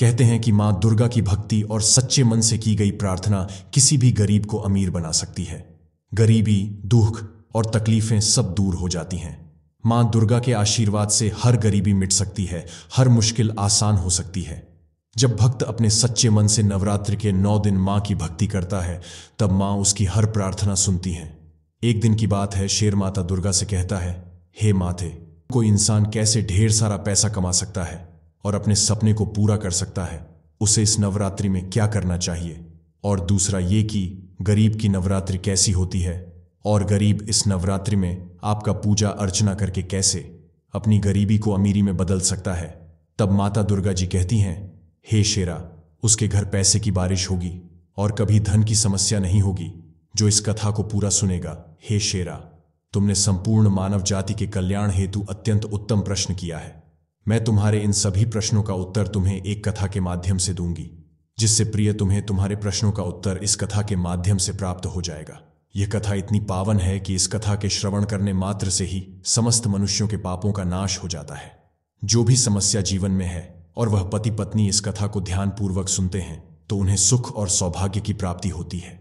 कहते हैं कि मां दुर्गा की भक्ति और सच्चे मन से की गई प्रार्थना किसी भी गरीब को अमीर बना सकती है गरीबी दुख और तकलीफें सब दूर हो जाती हैं मां दुर्गा के आशीर्वाद से हर गरीबी मिट सकती है हर मुश्किल आसान हो सकती है जब भक्त अपने सच्चे मन से नवरात्रि के नौ दिन मां की भक्ति करता है तब मां उसकी हर प्रार्थना सुनती हैं एक दिन की बात है शेर माता दुर्गा से कहता है हे माथे कोई इंसान कैसे ढेर सारा पैसा कमा सकता है और अपने सपने को पूरा कर सकता है उसे इस नवरात्रि में क्या करना चाहिए और दूसरा ये कि गरीब की नवरात्रि कैसी होती है और गरीब इस नवरात्रि में आपका पूजा अर्चना करके कैसे अपनी गरीबी को अमीरी में बदल सकता है तब माता दुर्गा जी कहती हैं हे शेरा उसके घर पैसे की बारिश होगी और कभी धन की समस्या नहीं होगी जो इस कथा को पूरा सुनेगा हे शेरा तुमने संपूर्ण मानव जाति के कल्याण हेतु अत्यंत उत्तम प्रश्न किया है मैं तुम्हारे इन सभी प्रश्नों का उत्तर तुम्हें एक कथा के माध्यम से दूंगी जिससे प्रिय तुम्हें तुम्हारे प्रश्नों का उत्तर इस कथा के माध्यम से प्राप्त हो जाएगा यह कथा इतनी पावन है कि इस कथा के श्रवण करने मात्र से ही समस्त मनुष्यों के पापों का नाश हो जाता है जो भी समस्या जीवन में है और वह पति पत्नी इस कथा को ध्यानपूर्वक सुनते हैं तो उन्हें सुख और सौभाग्य की प्राप्ति होती है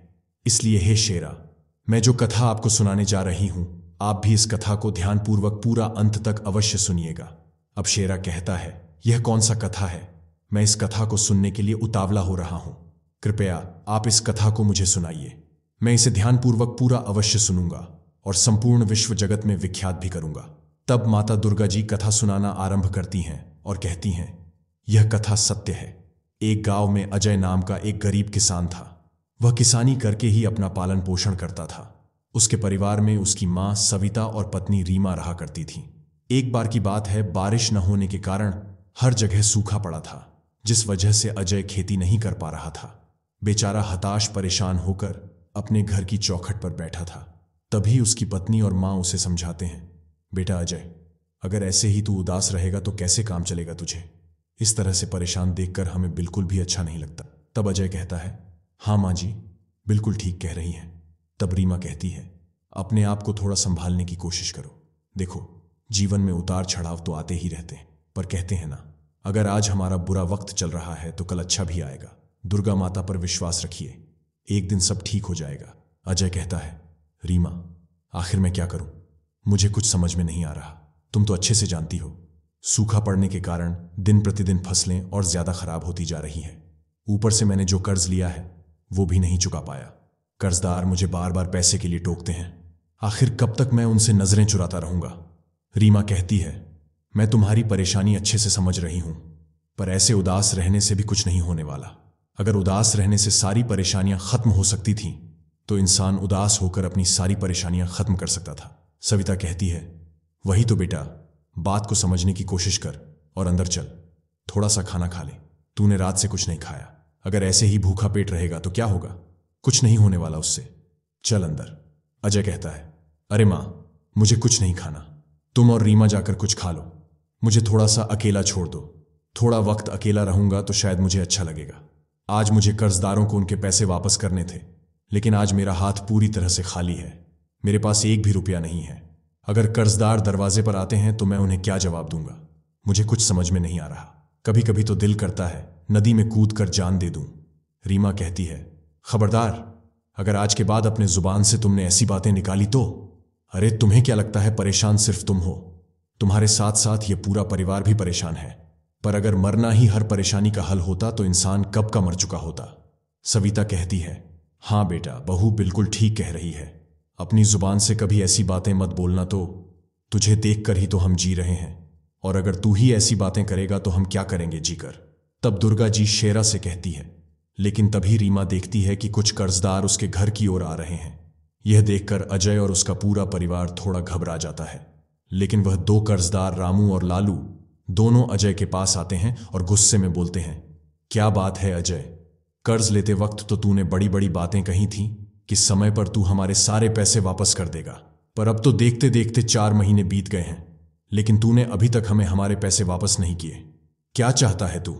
इसलिए हे शेरा मैं जो कथा आपको सुनाने जा रही हूं आप भी इस कथा को ध्यानपूर्वक पूरा अंत तक अवश्य सुनिएगा अब शेरा कहता है यह कौन सा कथा है मैं इस कथा को सुनने के लिए उतावला हो रहा हूं कृपया आप इस कथा को मुझे सुनाइए मैं इसे ध्यानपूर्वक पूरा अवश्य सुनूंगा और संपूर्ण विश्व जगत में विख्यात भी करूंगा तब माता दुर्गा जी कथा सुनाना आरंभ करती हैं और कहती हैं यह कथा सत्य है एक गांव में अजय नाम का एक गरीब किसान था वह किसानी करके ही अपना पालन पोषण करता था उसके परिवार में उसकी मां सविता और पत्नी रीमा रहा करती थीं एक बार की बात है बारिश न होने के कारण हर जगह सूखा पड़ा था जिस वजह से अजय खेती नहीं कर पा रहा था बेचारा हताश परेशान होकर अपने घर की चौखट पर बैठा था तभी उसकी पत्नी और मां उसे समझाते हैं बेटा अजय अगर ऐसे ही तू उदास रहेगा तो कैसे काम चलेगा तुझे इस तरह से परेशान देखकर हमें बिल्कुल भी अच्छा नहीं लगता तब अजय कहता है हाँ माँ जी बिल्कुल ठीक कह रही हैं तब रीमा कहती है अपने आप को थोड़ा संभालने की कोशिश करो देखो जीवन में उतार चढ़ाव तो आते ही रहते हैं पर कहते हैं ना अगर आज हमारा बुरा वक्त चल रहा है तो कल अच्छा भी आएगा दुर्गा माता पर विश्वास रखिए एक दिन सब ठीक हो जाएगा अजय कहता है रीमा आखिर मैं क्या करूं मुझे कुछ समझ में नहीं आ रहा तुम तो अच्छे से जानती हो सूखा पड़ने के कारण दिन प्रतिदिन फसलें और ज्यादा खराब होती जा रही हैं ऊपर से मैंने जो कर्ज लिया है वो भी नहीं चुका पाया कर्जदार मुझे बार बार पैसे के लिए टोकते हैं आखिर कब तक मैं उनसे नजरें चुराता रहूंगा रीमा कहती है मैं तुम्हारी परेशानी अच्छे से समझ रही हूं पर ऐसे उदास रहने से भी कुछ नहीं होने वाला अगर उदास रहने से सारी परेशानियां खत्म हो सकती थीं तो इंसान उदास होकर अपनी सारी परेशानियां खत्म कर सकता था सविता कहती है वही तो बेटा बात को समझने की कोशिश कर और अंदर चल थोड़ा सा खाना खा ले तूने रात से कुछ नहीं खाया अगर ऐसे ही भूखा पेट रहेगा तो क्या होगा कुछ नहीं होने वाला उससे चल अंदर अजय कहता है अरे मां मुझे कुछ नहीं खाना तुम और रीमा जाकर कुछ खा लो मुझे थोड़ा सा अकेला छोड़ दो थोड़ा वक्त अकेला रहूंगा तो शायद मुझे अच्छा लगेगा आज मुझे कर्जदारों को उनके पैसे वापस करने थे लेकिन आज मेरा हाथ पूरी तरह से खाली है मेरे पास एक भी रुपया नहीं है अगर कर्जदार दरवाजे पर आते हैं तो मैं उन्हें क्या जवाब दूंगा मुझे कुछ समझ में नहीं आ रहा कभी कभी तो दिल करता है नदी में कूद कर जान दे दूं रीमा कहती है खबरदार अगर आज के बाद अपने जुबान से तुमने ऐसी बातें निकाली तो अरे तुम्हें क्या लगता है परेशान सिर्फ तुम हो तुम्हारे साथ साथ ये पूरा परिवार भी परेशान है पर अगर मरना ही हर परेशानी का हल होता तो इंसान कब का मर चुका होता सविता कहती है हाँ बेटा बहू बिल्कुल ठीक कह रही है अपनी जुबान से कभी ऐसी बातें मत बोलना तो तुझे देख कर ही तो हम जी रहे हैं और अगर तू ही ऐसी बातें करेगा तो हम क्या करेंगे जीकर तब दुर्गा जी शेरा से कहती है लेकिन तभी रीमा देखती है कि कुछ कर्जदार उसके घर की ओर आ रहे हैं यह देखकर अजय और उसका पूरा परिवार थोड़ा घबरा जाता है लेकिन वह दो कर्जदार रामू और लालू दोनों अजय के पास आते हैं और गुस्से में बोलते हैं क्या बात है अजय कर्ज लेते वक्त तो तूने बड़ी बड़ी बातें कही थी कि समय पर तू हमारे सारे पैसे वापस कर देगा पर अब तो देखते देखते चार महीने बीत गए हैं लेकिन तूने अभी तक हमें हमारे पैसे वापस नहीं किए क्या चाहता है तू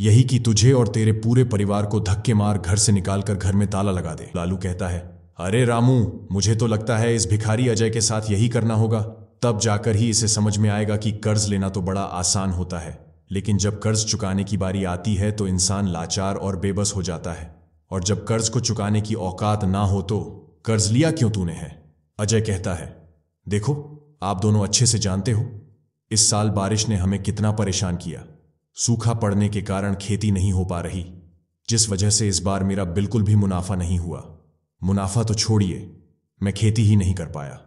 यही कि तुझे और तेरे पूरे परिवार को धक्के मार घर से निकालकर घर में ताला लगा दे लालू कहता है अरे रामू मुझे तो लगता है इस भिखारी अजय के साथ यही करना होगा तब जाकर ही इसे समझ में आएगा कि कर्ज लेना तो बड़ा आसान होता है लेकिन जब कर्ज चुकाने की बारी आती है तो इंसान लाचार और बेबस हो जाता है और जब कर्ज को चुकाने की औकात ना हो तो कर्ज लिया क्यों तूने है अजय कहता है देखो आप दोनों अच्छे से जानते हो इस साल बारिश ने हमें कितना परेशान किया सूखा पड़ने के कारण खेती नहीं हो पा रही जिस वजह से इस बार मेरा बिल्कुल भी मुनाफा नहीं हुआ मुनाफा तो छोड़िए मैं खेती ही नहीं कर पाया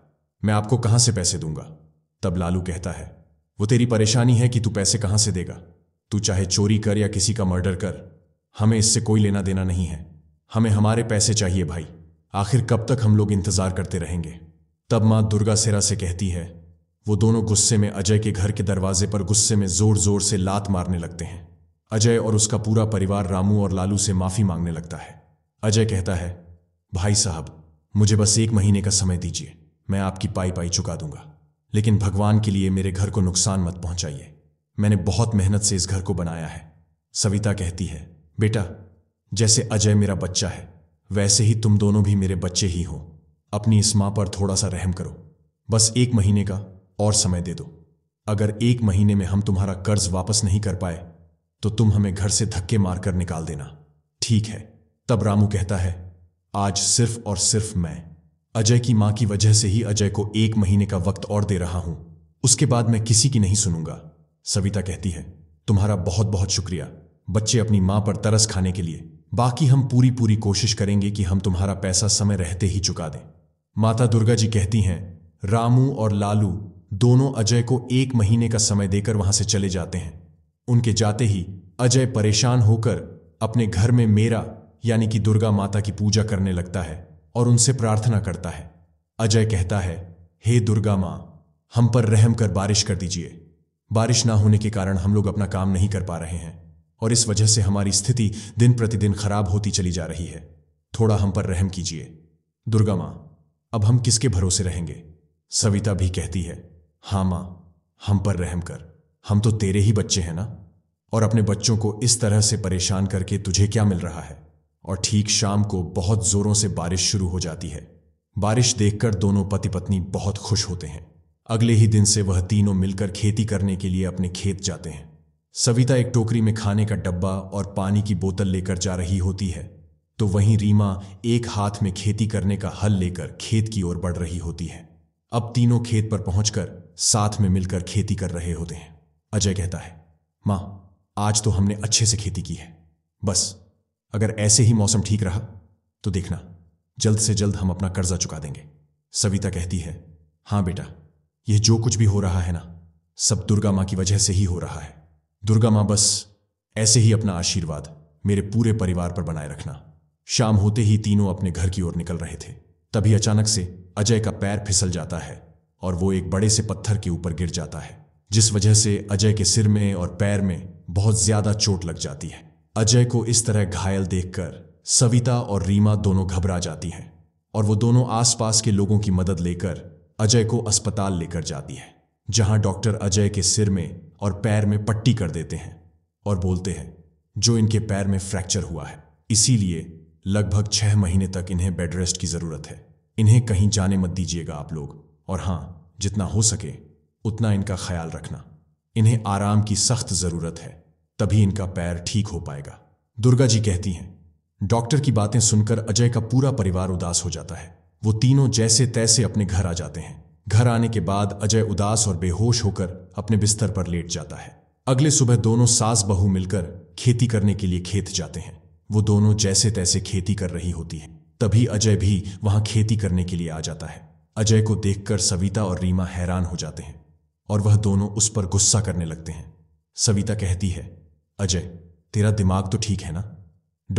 मैं आपको कहां से पैसे दूंगा तब लालू कहता है वो तेरी परेशानी है कि तू पैसे कहां से देगा तू चाहे चोरी कर या किसी का मर्डर कर हमें इससे कोई लेना देना नहीं है हमें हमारे पैसे चाहिए भाई आखिर कब तक हम लोग इंतजार करते रहेंगे तब मां दुर्गा सेरा से कहती है वो दोनों गुस्से में अजय के घर के दरवाजे पर गुस्से में जोर जोर से लात मारने लगते हैं अजय और उसका पूरा परिवार रामू और लालू से माफी मांगने लगता है अजय कहता है भाई साहब मुझे बस एक महीने का समय दीजिए मैं आपकी पाई पाई चुका दूंगा लेकिन भगवान के लिए मेरे घर को नुकसान मत पहुंचाइए मैंने बहुत मेहनत से इस घर को बनाया है सविता कहती है बेटा जैसे अजय मेरा बच्चा है वैसे ही तुम दोनों भी मेरे बच्चे ही हो अपनी इस मां पर थोड़ा सा रहम करो बस एक महीने का और समय दे दो अगर एक महीने में हम तुम्हारा कर्ज वापस नहीं कर पाए तो तुम हमें घर से धक्के मारकर निकाल देना ठीक है तब रामू कहता है आज सिर्फ और सिर्फ मैं अजय की मां की वजह से ही अजय को एक महीने का वक्त और दे रहा हूं उसके बाद मैं किसी की नहीं सुनूंगा सविता कहती है तुम्हारा बहुत बहुत शुक्रिया बच्चे अपनी मां पर तरस खाने के लिए बाकी हम पूरी पूरी कोशिश करेंगे कि हम तुम्हारा पैसा समय रहते ही चुका दें माता दुर्गा जी कहती हैं रामू और लालू दोनों अजय को एक महीने का समय देकर वहां से चले जाते हैं उनके जाते ही अजय परेशान होकर अपने घर में मेरा यानी कि दुर्गा माता की पूजा करने लगता है और उनसे प्रार्थना करता है अजय कहता है हे दुर्गा माँ हम पर रहम कर बारिश कर दीजिए बारिश ना होने के कारण हम लोग अपना काम नहीं कर पा रहे हैं और इस वजह से हमारी स्थिति दिन प्रतिदिन खराब होती चली जा रही है थोड़ा हम पर रहम कीजिए दुर्गा माँ अब हम किसके भरोसे रहेंगे सविता भी कहती है हाँ माँ हम पर रहम कर हम तो तेरे ही बच्चे हैं ना और अपने बच्चों को इस तरह से परेशान करके तुझे क्या मिल रहा है और ठीक शाम को बहुत जोरों से बारिश शुरू हो जाती है बारिश देखकर दोनों पति पत्नी बहुत खुश होते हैं अगले ही दिन से वह तीनों मिलकर खेती करने के लिए अपने खेत जाते हैं सविता एक टोकरी में खाने का डब्बा और पानी की बोतल लेकर जा रही होती है तो वहीं रीमा एक हाथ में खेती करने का हल लेकर खेत की ओर बढ़ रही होती है अब तीनों खेत पर पहुंचकर साथ में मिलकर खेती कर रहे होते हैं अजय कहता है मां आज तो हमने अच्छे से खेती की है बस अगर ऐसे ही मौसम ठीक रहा तो देखना जल्द से जल्द हम अपना कर्जा चुका देंगे सविता कहती है हाँ बेटा यह जो कुछ भी हो रहा है ना सब दुर्गा माँ की वजह से ही हो रहा है दुर्गा माँ बस ऐसे ही अपना आशीर्वाद मेरे पूरे परिवार पर बनाए रखना शाम होते ही तीनों अपने घर की ओर निकल रहे थे तभी अचानक से अजय का पैर फिसल जाता है और वो एक बड़े से पत्थर के ऊपर गिर जाता है जिस वजह से अजय के सिर में और पैर में बहुत ज्यादा चोट लग जाती है अजय को इस तरह घायल देखकर सविता और रीमा दोनों घबरा जाती हैं और वो दोनों आसपास के लोगों की मदद लेकर अजय को अस्पताल लेकर जाती है जहां डॉक्टर अजय के सिर में और पैर में पट्टी कर देते हैं और बोलते हैं जो इनके पैर में फ्रैक्चर हुआ है इसीलिए लगभग छह महीने तक इन्हें बेड रेस्ट की जरूरत है इन्हें कहीं जाने मत दीजिएगा आप लोग और हां जितना हो सके उतना इनका ख्याल रखना इन्हें आराम की सख्त जरूरत है तभी इनका पैर ठीक हो पाएगा दुर्गा जी कहती हैं डॉक्टर की बातें सुनकर अजय का पूरा परिवार उदास हो जाता है वो तीनों जैसे तैसे अपने घर आ जाते हैं घर आने के बाद अजय उदास और बेहोश होकर अपने बिस्तर पर लेट जाता है अगले सुबह दोनों सास बहू मिलकर खेती करने के लिए खेत जाते हैं वो दोनों जैसे तैसे खेती कर रही होती है तभी अजय भी वहां खेती करने के लिए आ जाता है अजय को देखकर सविता और रीमा हैरान हो जाते हैं और वह दोनों उस पर गुस्सा करने लगते हैं सविता कहती है अजय तेरा दिमाग तो ठीक है ना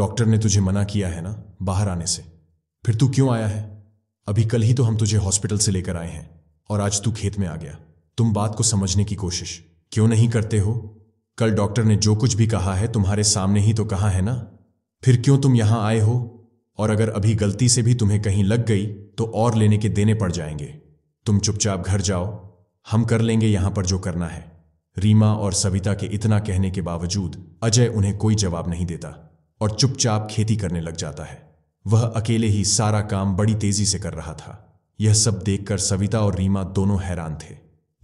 डॉक्टर ने तुझे मना किया है ना बाहर आने से फिर तू क्यों आया है अभी कल ही तो हम तुझे हॉस्पिटल से लेकर आए हैं और आज तू खेत में आ गया तुम बात को समझने की कोशिश क्यों नहीं करते हो कल डॉक्टर ने जो कुछ भी कहा है तुम्हारे सामने ही तो कहा है ना फिर क्यों तुम यहां आए हो और अगर अभी गलती से भी तुम्हें कहीं लग गई तो और लेने के देने पड़ जाएंगे तुम चुपचाप घर जाओ हम कर लेंगे यहां पर जो करना है रीमा और सविता के इतना कहने के बावजूद अजय उन्हें कोई जवाब नहीं देता और चुपचाप खेती करने लग जाता है वह अकेले ही सारा काम बड़ी तेजी से कर रहा था यह सब देखकर सविता और रीमा दोनों हैरान थे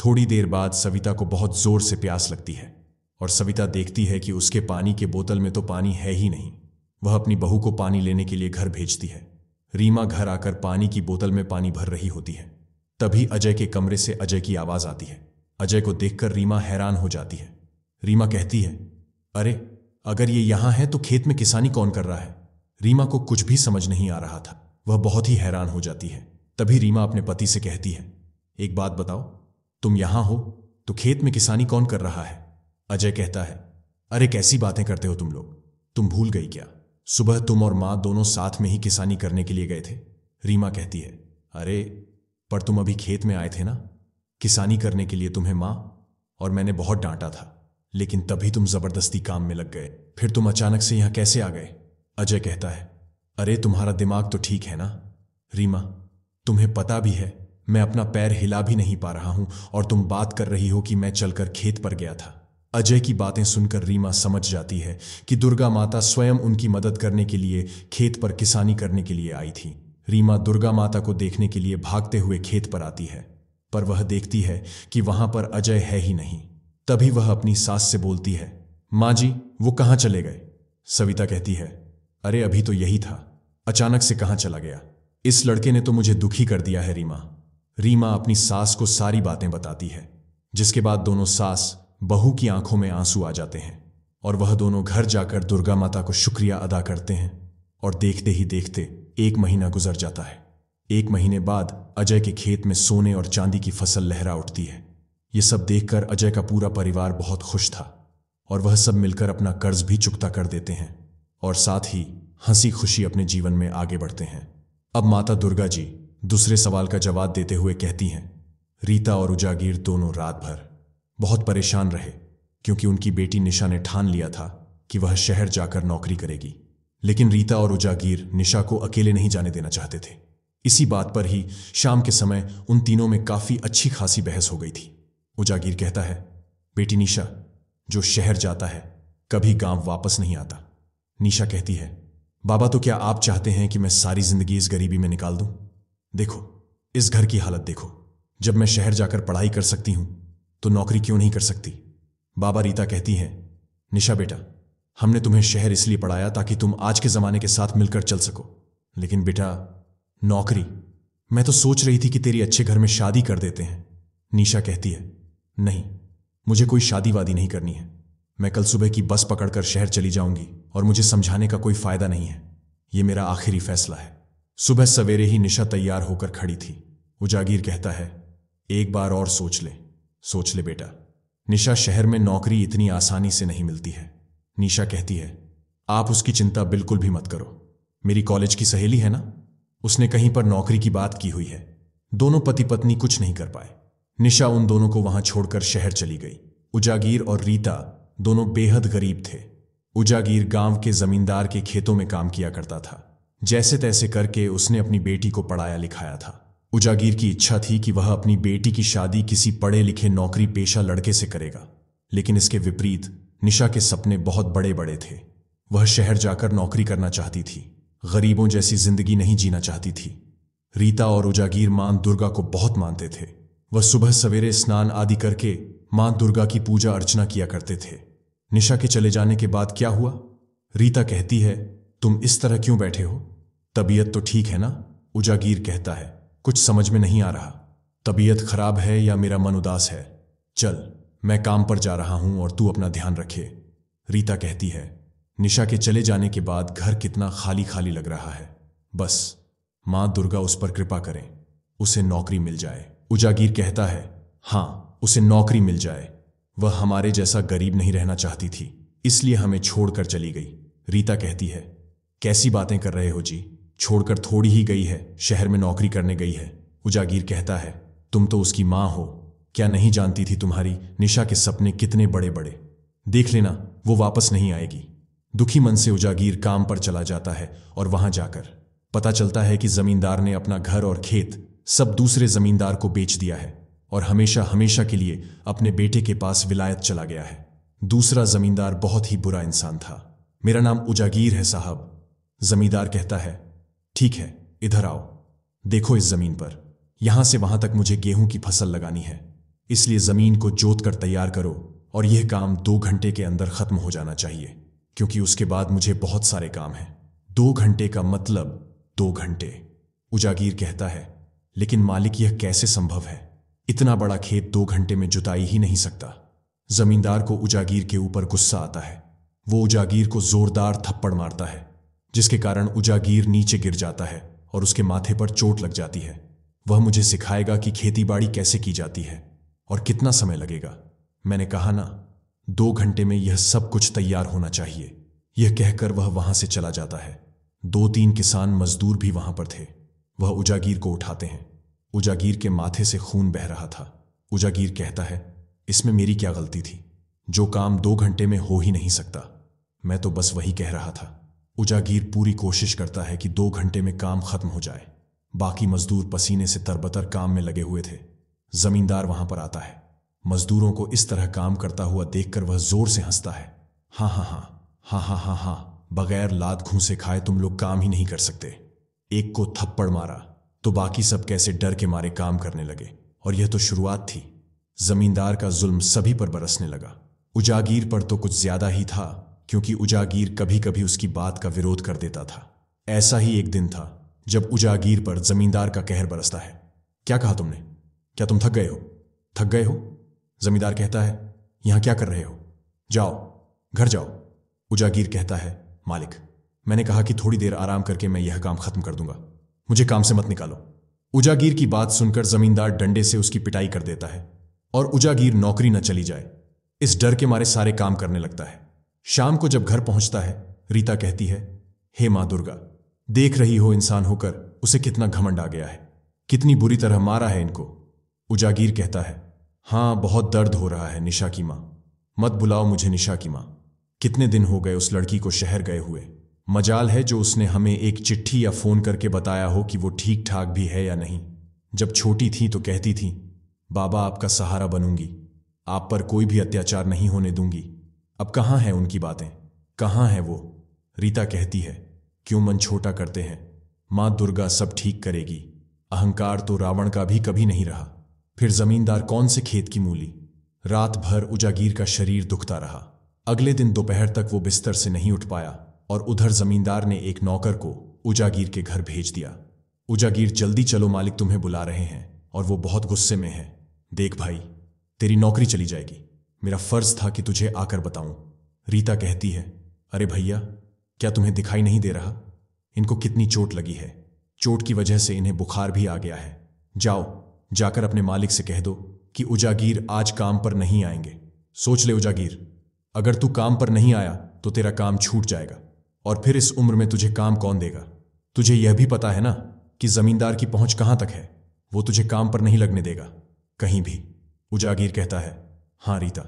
थोड़ी देर बाद सविता को बहुत जोर से प्यास लगती है और सविता देखती है कि उसके पानी के बोतल में तो पानी है ही नहीं वह अपनी बहू को पानी लेने के लिए घर भेजती है रीमा घर आकर पानी की बोतल में पानी भर रही होती है तभी अजय के कमरे से अजय की आवाज आती है अजय को देखकर रीमा हैरान हो जाती है रीमा कहती है अरे अगर ये यहां है तो खेत में किसानी कौन कर रहा है रीमा को कुछ भी समझ नहीं आ रहा था वह बहुत ही हैरान हो जाती है तभी रीमा अपने पति से कहती है एक बात बताओ तुम यहां हो तो खेत में किसानी कौन कर रहा है अजय कहता है अरे कैसी बातें करते हो तुम लोग तुम भूल गई क्या सुबह तुम और मां दोनों साथ में ही किसानी करने के लिए गए थे रीमा कहती है अरे पर तुम अभी खेत में आए थे ना किसानी करने के लिए तुम्हें मां और मैंने बहुत डांटा था लेकिन तभी तुम जबरदस्ती काम में लग गए फिर तुम अचानक से यहां कैसे आ गए अजय कहता है अरे तुम्हारा दिमाग तो ठीक है ना रीमा तुम्हें पता भी है मैं अपना पैर हिला भी नहीं पा रहा हूं और तुम बात कर रही हो कि मैं चलकर खेत पर गया था अजय की बातें सुनकर रीमा समझ जाती है कि दुर्गा माता स्वयं उनकी मदद करने के लिए खेत पर किसानी करने के लिए आई थी रीमा दुर्गा माता को देखने के लिए भागते हुए खेत पर आती है पर वह देखती है कि वहां पर अजय है ही नहीं तभी वह अपनी सास से बोलती है माँ जी वो कहाँ चले गए सविता कहती है अरे अभी तो यही था अचानक से कहां चला गया इस लड़के ने तो मुझे दुखी कर दिया है रीमा रीमा अपनी सास को सारी बातें बताती है जिसके बाद दोनों सास बहू की आंखों में आंसू आ जाते हैं और वह दोनों घर जाकर दुर्गा माता को शुक्रिया अदा करते हैं और देखते ही देखते एक महीना गुजर जाता है एक महीने बाद अजय के खेत में सोने और चांदी की फसल लहरा उठती है ये सब देखकर अजय का पूरा परिवार बहुत खुश था और वह सब मिलकर अपना कर्ज भी चुकता कर देते हैं और साथ ही हंसी खुशी अपने जीवन में आगे बढ़ते हैं अब माता दुर्गा जी दूसरे सवाल का जवाब देते हुए कहती हैं रीता और उजागीर दोनों रात भर बहुत परेशान रहे क्योंकि उनकी बेटी निशा ने ठान लिया था कि वह शहर जाकर नौकरी करेगी लेकिन रीता और उजागीर निशा को अकेले नहीं जाने देना चाहते थे इसी बात पर ही शाम के समय उन तीनों में काफी अच्छी खासी बहस हो गई थी उजागीर कहता है बेटी निशा जो शहर जाता है कभी गांव वापस नहीं आता निशा कहती है बाबा तो क्या आप चाहते हैं कि मैं सारी जिंदगी इस गरीबी में निकाल दूं? देखो इस घर की हालत देखो जब मैं शहर जाकर पढ़ाई कर सकती हूं तो नौकरी क्यों नहीं कर सकती बाबा रीता कहती है निशा बेटा हमने तुम्हें शहर इसलिए पढ़ाया ताकि तुम आज के जमाने के साथ मिलकर चल सको लेकिन बेटा नौकरी मैं तो सोच रही थी कि तेरी अच्छे घर में शादी कर देते हैं निशा कहती है नहीं मुझे कोई शादी वादी नहीं करनी है मैं कल सुबह की बस पकड़कर शहर चली जाऊंगी और मुझे समझाने का कोई फायदा नहीं है ये मेरा आखिरी फैसला है सुबह सवेरे ही निशा तैयार होकर खड़ी थी उजागीर कहता है एक बार और सोच ले सोच ले बेटा निशा शहर में नौकरी इतनी आसानी से नहीं मिलती है निशा कहती है आप उसकी चिंता बिल्कुल भी मत करो मेरी कॉलेज की सहेली है ना उसने कहीं पर नौकरी की बात की हुई है दोनों पति पत्नी कुछ नहीं कर पाए निशा उन दोनों को वहां छोड़कर शहर चली गई उजागीर और रीता दोनों बेहद गरीब थे उजागीर गांव के जमींदार के खेतों में काम किया करता था जैसे तैसे करके उसने अपनी बेटी को पढ़ाया लिखाया था उजागीर की इच्छा थी कि वह अपनी बेटी की शादी किसी पढ़े लिखे नौकरी पेशा लड़के से करेगा लेकिन इसके विपरीत निशा के सपने बहुत बड़े बड़े थे वह शहर जाकर नौकरी करना चाहती थी गरीबों जैसी जिंदगी नहीं जीना चाहती थी रीता और उजागीर मां दुर्गा को बहुत मानते थे वह सुबह सवेरे स्नान आदि करके मां दुर्गा की पूजा अर्चना किया करते थे निशा के चले जाने के बाद क्या हुआ रीता कहती है तुम इस तरह क्यों बैठे हो तबीयत तो ठीक है ना उजागीर कहता है कुछ समझ में नहीं आ रहा तबीयत खराब है या मेरा मन उदास है चल मैं काम पर जा रहा हूं और तू अपना ध्यान रखे रीता कहती है निशा के चले जाने के बाद घर कितना खाली खाली लग रहा है बस मां दुर्गा उस पर कृपा करें उसे नौकरी मिल जाए उजागीर कहता है हां उसे नौकरी मिल जाए वह हमारे जैसा गरीब नहीं रहना चाहती थी इसलिए हमें छोड़कर चली गई रीता कहती है कैसी बातें कर रहे हो जी छोड़कर थोड़ी ही गई है शहर में नौकरी करने गई है उजागीर कहता है तुम तो उसकी मां हो क्या नहीं जानती थी तुम्हारी निशा के सपने कितने बड़े बड़े देख लेना वो वापस नहीं आएगी दुखी मन से उजागीर काम पर चला जाता है और वहां जाकर पता चलता है कि जमींदार ने अपना घर और खेत सब दूसरे जमींदार को बेच दिया है और हमेशा हमेशा के लिए अपने बेटे के पास विलायत चला गया है दूसरा जमींदार बहुत ही बुरा इंसान था मेरा नाम उजागीर है साहब जमींदार कहता है ठीक है इधर आओ देखो इस जमीन पर यहां से वहां तक मुझे गेहूं की फसल लगानी है इसलिए जमीन को जोत कर तैयार करो और यह काम दो घंटे के अंदर खत्म हो जाना चाहिए क्योंकि उसके बाद मुझे बहुत सारे काम हैं दो घंटे का मतलब दो घंटे उजागीर कहता है लेकिन मालिक यह कैसे संभव है इतना बड़ा खेत दो घंटे में जुताई ही नहीं सकता जमींदार को उजागीर के ऊपर गुस्सा आता है वो उजागीर को जोरदार थप्पड़ मारता है जिसके कारण उजागीर नीचे गिर जाता है और उसके माथे पर चोट लग जाती है वह मुझे सिखाएगा कि खेतीबाड़ी कैसे की जाती है और कितना समय लगेगा मैंने कहा ना दो घंटे में यह सब कुछ तैयार होना चाहिए यह कहकर वह वहां से चला जाता है दो तीन किसान मजदूर भी वहां पर थे वह उजागीर को उठाते हैं उजागीर के माथे से खून बह रहा था उजागीर कहता है इसमें मेरी क्या गलती थी जो काम दो घंटे में हो ही नहीं सकता मैं तो बस वही कह रहा था उजागीर पूरी कोशिश करता है कि दो घंटे में काम खत्म हो जाए बाकी मजदूर पसीने से तरबतर काम में लगे हुए थे जमींदार वहां पर आता है मजदूरों को इस तरह काम करता हुआ देखकर वह जोर से हंसता है हाँ हाँ हाँ हाँ हाँ हाँ हाँ बगैर लात घूसे खाए तुम लोग काम ही नहीं कर सकते एक को थप्पड़ मारा तो बाकी सब कैसे डर के मारे काम करने लगे और यह तो शुरुआत थी जमींदार का जुल्म सभी पर बरसने लगा उजागीर पर तो कुछ ज्यादा ही था क्योंकि उजागीर कभी कभी उसकी बात का विरोध कर देता था ऐसा ही एक दिन था जब उजागीर पर जमींदार का कहर बरसता है क्या कहा तुमने क्या तुम थक गए हो थक गए हो जमींदार कहता है यहां क्या कर रहे हो जाओ घर जाओ उजागीर कहता है मालिक मैंने कहा कि थोड़ी देर आराम करके मैं यह काम खत्म कर दूंगा मुझे काम से मत निकालो उजागीर की बात सुनकर जमींदार डंडे से उसकी पिटाई कर देता है और उजागीर नौकरी न चली जाए इस डर के मारे सारे काम करने लगता है शाम को जब घर पहुंचता है रीता कहती है हे मां दुर्गा देख रही हो इंसान होकर उसे कितना घमंड आ गया है कितनी बुरी तरह मारा है इनको उजागीर कहता है हाँ बहुत दर्द हो रहा है निशा की माँ मत बुलाओ मुझे निशा की माँ कितने दिन हो गए उस लड़की को शहर गए हुए मजाल है जो उसने हमें एक चिट्ठी या फोन करके बताया हो कि वो ठीक ठाक भी है या नहीं जब छोटी थी तो कहती थी बाबा आपका सहारा बनूंगी आप पर कोई भी अत्याचार नहीं होने दूंगी अब कहाँ है उनकी बातें कहाँ है वो रीता कहती है क्यों मन छोटा करते हैं माँ दुर्गा सब ठीक करेगी अहंकार तो रावण का भी कभी नहीं रहा फिर जमींदार कौन से खेत की मूली रात भर उजागीर का शरीर दुखता रहा अगले दिन दोपहर तक वो बिस्तर से नहीं उठ पाया और उधर जमींदार ने एक नौकर को उजागीर के घर भेज दिया उजागीर जल्दी चलो मालिक तुम्हें बुला रहे हैं और वो बहुत गुस्से में है देख भाई तेरी नौकरी चली जाएगी मेरा फर्ज था कि तुझे आकर बताऊं रीता कहती है अरे भैया क्या तुम्हें दिखाई नहीं दे रहा इनको कितनी चोट लगी है चोट की वजह से इन्हें बुखार भी आ गया है जाओ जाकर अपने मालिक से कह दो कि उजागीर आज काम पर नहीं आएंगे सोच ले उजागीर अगर तू काम पर नहीं आया तो तेरा काम छूट जाएगा और फिर इस उम्र में तुझे काम कौन देगा तुझे यह भी पता है ना कि जमींदार की पहुंच कहां तक है वो तुझे काम पर नहीं लगने देगा कहीं भी उजागीर कहता है हां रीता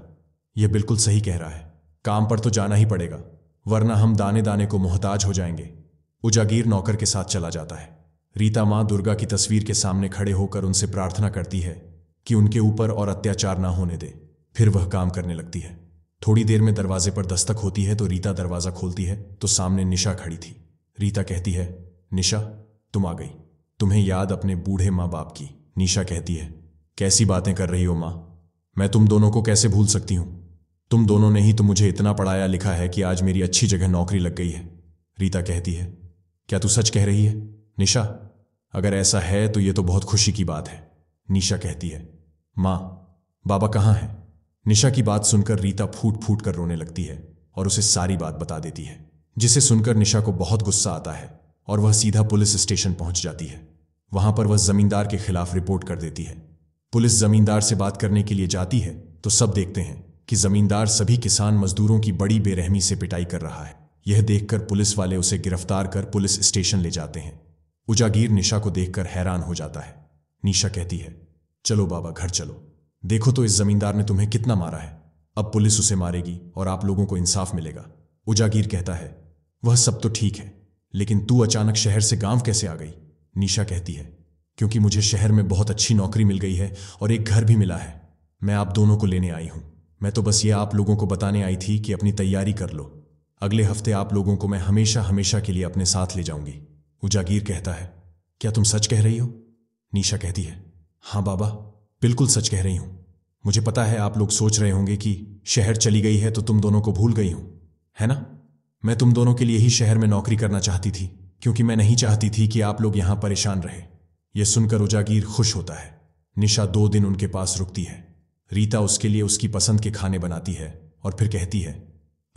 यह बिल्कुल सही कह रहा है काम पर तो जाना ही पड़ेगा वरना हम दाने दाने को मोहताज हो जाएंगे उजागीर नौकर के साथ चला जाता है रीता माँ दुर्गा की तस्वीर के सामने खड़े होकर उनसे प्रार्थना करती है कि उनके ऊपर और अत्याचार ना होने दे फिर वह काम करने लगती है थोड़ी देर में दरवाजे पर दस्तक होती है तो रीता दरवाजा खोलती है तो सामने निशा खड़ी थी रीता कहती है निशा तुम आ गई तुम्हें याद अपने बूढ़े माँ बाप की निशा कहती है कैसी बातें कर रही हो माँ मैं तुम दोनों को कैसे भूल सकती हूँ तुम दोनों ने ही तो मुझे इतना पढ़ाया लिखा है कि आज मेरी अच्छी जगह नौकरी लग गई है रीता कहती है क्या तू सच कह रही है निशा अगर ऐसा है तो ये तो बहुत खुशी की बात है निशा कहती है माँ बाबा कहाँ है निशा की बात सुनकर रीता फूट फूट कर रोने लगती है और उसे सारी बात बता देती है जिसे सुनकर निशा को बहुत गुस्सा आता है और वह सीधा पुलिस स्टेशन पहुंच जाती है वहां पर वह जमींदार के खिलाफ रिपोर्ट कर देती है पुलिस जमींदार से बात करने के लिए जाती है तो सब देखते हैं कि जमींदार सभी किसान मजदूरों की बड़ी बेरहमी से पिटाई कर रहा है यह देखकर पुलिस वाले उसे गिरफ्तार कर पुलिस स्टेशन ले जाते हैं उजागीर निशा को देखकर हैरान हो जाता है निशा कहती है चलो बाबा घर चलो देखो तो इस जमींदार ने तुम्हें कितना मारा है अब पुलिस उसे मारेगी और आप लोगों को इंसाफ मिलेगा उजागीर कहता है वह सब तो ठीक है लेकिन तू अचानक शहर से गांव कैसे आ गई निशा कहती है क्योंकि मुझे शहर में बहुत अच्छी नौकरी मिल गई है और एक घर भी मिला है मैं आप दोनों को लेने आई हूं मैं तो बस ये आप लोगों को बताने आई थी कि अपनी तैयारी कर लो अगले हफ्ते आप लोगों को मैं हमेशा हमेशा के लिए अपने साथ ले जाऊंगी उजागीर कहता है क्या तुम सच कह रही हो नीशा कहती है हाँ बाबा बिल्कुल सच कह रही हूं मुझे पता है आप लोग सोच रहे होंगे कि शहर चली गई है तो तुम दोनों को भूल गई हूं है ना मैं तुम दोनों के लिए ही शहर में नौकरी करना चाहती थी क्योंकि मैं नहीं चाहती थी कि आप लोग यहां परेशान रहे यह सुनकर उजागीर खुश होता है निशा दो दिन उनके पास रुकती है रीता उसके लिए उसकी पसंद के खाने बनाती है और फिर कहती है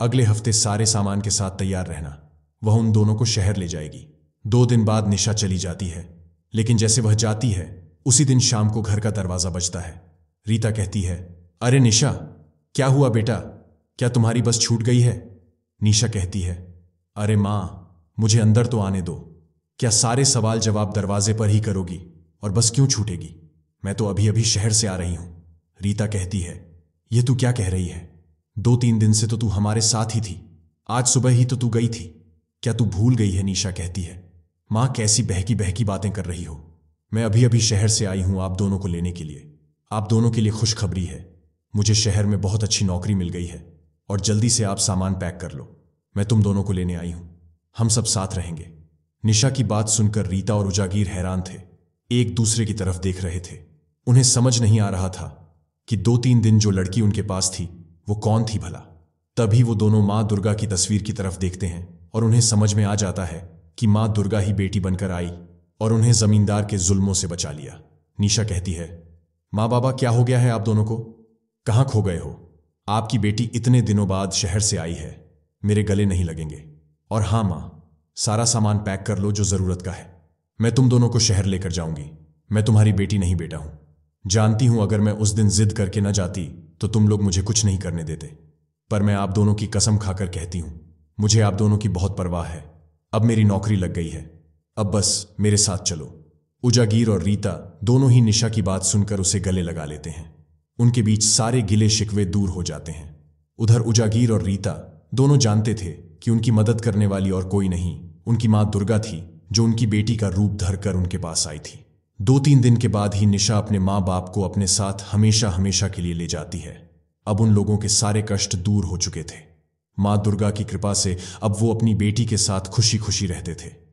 अगले हफ्ते सारे सामान के साथ तैयार रहना वह उन दोनों को शहर ले जाएगी दो दिन बाद निशा चली जाती है लेकिन जैसे वह जाती है उसी दिन शाम को घर का दरवाजा बजता है रीता कहती है अरे निशा क्या हुआ बेटा क्या तुम्हारी बस छूट गई है निशा कहती है अरे माँ मुझे अंदर तो आने दो क्या सारे सवाल जवाब दरवाजे पर ही करोगी और बस क्यों छूटेगी मैं तो अभी अभी शहर से आ रही हूं रीता कहती है ये तू क्या कह रही है दो तीन दिन से तो तू हमारे साथ ही थी आज सुबह ही तो तू गई थी क्या तू भूल गई है निशा कहती है मां कैसी बहकी बहकी बातें कर रही हो मैं अभी अभी शहर से आई हूं आप दोनों को लेने के लिए आप दोनों के लिए खुशखबरी है मुझे शहर में बहुत अच्छी नौकरी मिल गई है और जल्दी से आप सामान पैक कर लो मैं तुम दोनों को लेने आई हूं हम सब साथ रहेंगे निशा की बात सुनकर रीता और उजागीर हैरान थे एक दूसरे की तरफ देख रहे थे उन्हें समझ नहीं आ रहा था कि दो तीन दिन जो लड़की उनके पास थी वो कौन थी भला तभी वो दोनों माँ दुर्गा की तस्वीर की तरफ देखते हैं और उन्हें समझ में आ जाता है कि मां दुर्गा ही बेटी बनकर आई और उन्हें जमींदार के जुल्मों से बचा लिया निशा कहती है माँ बाबा क्या हो गया है आप दोनों को कहां खो गए हो आपकी बेटी इतने दिनों बाद शहर से आई है मेरे गले नहीं लगेंगे और हां मां सारा सामान पैक कर लो जो जरूरत का है मैं तुम दोनों को शहर लेकर जाऊंगी मैं तुम्हारी बेटी नहीं बेटा हूं जानती हूं अगर मैं उस दिन जिद करके ना जाती तो तुम लोग मुझे कुछ नहीं करने देते पर मैं आप दोनों की कसम खाकर कहती हूं मुझे आप दोनों की बहुत परवाह है अब मेरी नौकरी लग गई है अब बस मेरे साथ चलो उजागीर और रीता दोनों ही निशा की बात सुनकर उसे गले लगा लेते हैं उनके बीच सारे गिले शिकवे दूर हो जाते हैं उधर उजागीर और रीता दोनों जानते थे कि उनकी मदद करने वाली और कोई नहीं उनकी माँ दुर्गा थी जो उनकी बेटी का रूप धरकर उनके पास आई थी दो तीन दिन के बाद ही निशा अपने माँ बाप को अपने साथ हमेशा हमेशा के लिए ले जाती है अब उन लोगों के सारे कष्ट दूर हो चुके थे मां दुर्गा की कृपा से अब वो अपनी बेटी के साथ खुशी खुशी रहते थे